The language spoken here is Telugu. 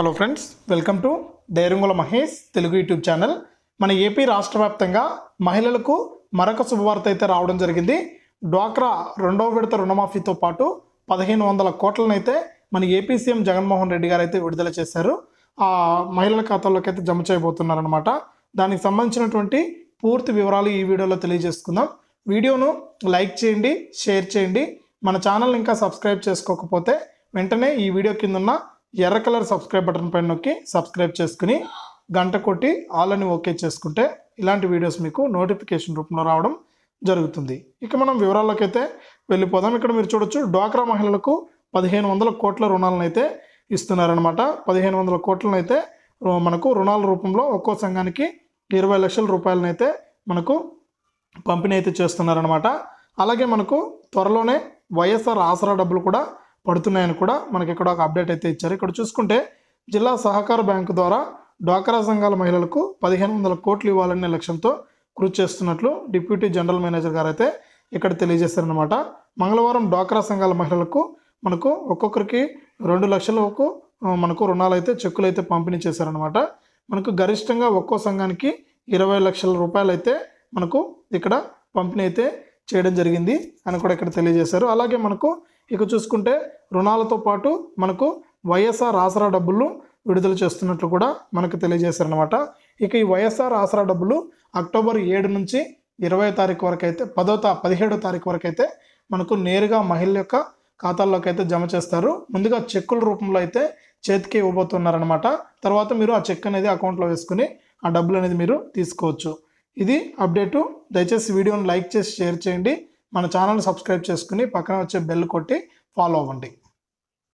hello friends welcome to Derangula Mahesh Telugu YouTube channel మన ఏపీ రాష్ట్ర వ్యాప్తంగా మహిళలకు మరొక శుభవార్త అయితే రావడం జరిగింది డ్వాక్రా రెండవ విడత రుణమాఫీతో పాటు పదిహేను వందల కోట్లను అయితే మన ఏపీ సీఎం జగన్మోహన్ రెడ్డి గారు అయితే విడుదల చేశారు ఆ మహిళల ఖాతాల్లోకి అయితే జమ చేయబోతున్నారనమాట దానికి సంబంధించినటువంటి పూర్తి వివరాలు ఈ వీడియోలో తెలియజేసుకుందాం వీడియోను లైక్ చేయండి షేర్ చేయండి మన ఛానల్ ఇంకా సబ్స్క్రైబ్ చేసుకోకపోతే వెంటనే ఈ వీడియో కింద ఉన్న ఎర్ర కలర్ సబ్స్క్రైబ్ బటన్ పైన నొక్కి సబ్స్క్రైబ్ చేసుకుని గంట కొట్టి ఆల్ అని ఓకే చేసుకుంటే ఇలాంటి వీడియోస్ మీకు నోటిఫికేషన్ రూపంలో రావడం జరుగుతుంది ఇక మనం వివరాల్లోకి అయితే వెళ్ళిపోదాం ఇక్కడ మీరు చూడొచ్చు డ్వాక్రా మహిళలకు పదిహేను వందల కోట్ల రుణాలను అయితే ఇస్తున్నారనమాట పదిహేను వందల కోట్లను అయితే మనకు రుణాల రూపంలో ఒక్కో సంఘానికి ఇరవై లక్షల రూపాయలనైతే మనకు పంపిణీ అయితే చేస్తున్నారనమాట అలాగే మనకు త్వరలోనే వైఎస్ఆర్ ఆసరా డబ్బులు కూడా పడుతున్నాయని కూడా మనకి ఇక్కడ ఒక అప్డేట్ అయితే ఇచ్చారు ఇక్కడ చూసుకుంటే జిల్లా సహకార బ్యాంకు ద్వారా డ్వాక్రా సంఘాల మహిళలకు పదిహేను వందల కోట్లు ఇవ్వాలనే లక్ష్యంతో కృషి చేస్తున్నట్లు డిప్యూటీ జనరల్ మేనేజర్ గారు అయితే ఇక్కడ తెలియజేశారనమాట మంగళవారం డ్వాక్రా సంఘాల మహిళలకు మనకు ఒక్కొక్కరికి రెండు లక్షలకు మనకు రుణాలు అయితే చెక్కులు అయితే పంపిణీ చేశారనమాట మనకు గరిష్టంగా ఒక్కో సంఘానికి ఇరవై లక్షల రూపాయలు అయితే మనకు ఇక్కడ పంపిణీ అయితే చేయడం జరిగింది అని కూడా ఇక్కడ తెలియజేశారు అలాగే మనకు ఇక చూసుకుంటే రుణాలతో పాటు మనకు వైఎస్ఆర్ ఆసరా డబ్బులు విడుదల చేస్తున్నట్లు కూడా మనకు తెలియజేశారనమాట ఇక ఈ వైఎస్ఆర్ ఆసరా డబ్బులు అక్టోబర్ ఏడు నుంచి ఇరవై తారీఖు వరకు అయితే పదో తా పదిహేడో తారీఖు వరకు అయితే మనకు నేరుగా మహిళ యొక్క ఖాతాల్లోకి అయితే జమ చేస్తారు ముందుగా చెక్కుల రూపంలో అయితే చేతికి ఇవ్వబోతున్నారనమాట తర్వాత మీరు ఆ చెక్ అనేది అకౌంట్లో వేసుకుని ఆ డబ్బులు అనేది మీరు తీసుకోవచ్చు ఇది అప్డేటు దయచేసి వీడియోని లైక్ చేసి షేర్ చేయండి మన ఛానల్ సబ్స్క్రైబ్ చేసుకుని పక్కన వచ్చే బెల్ కొట్టి ఫాలో అవ్వండి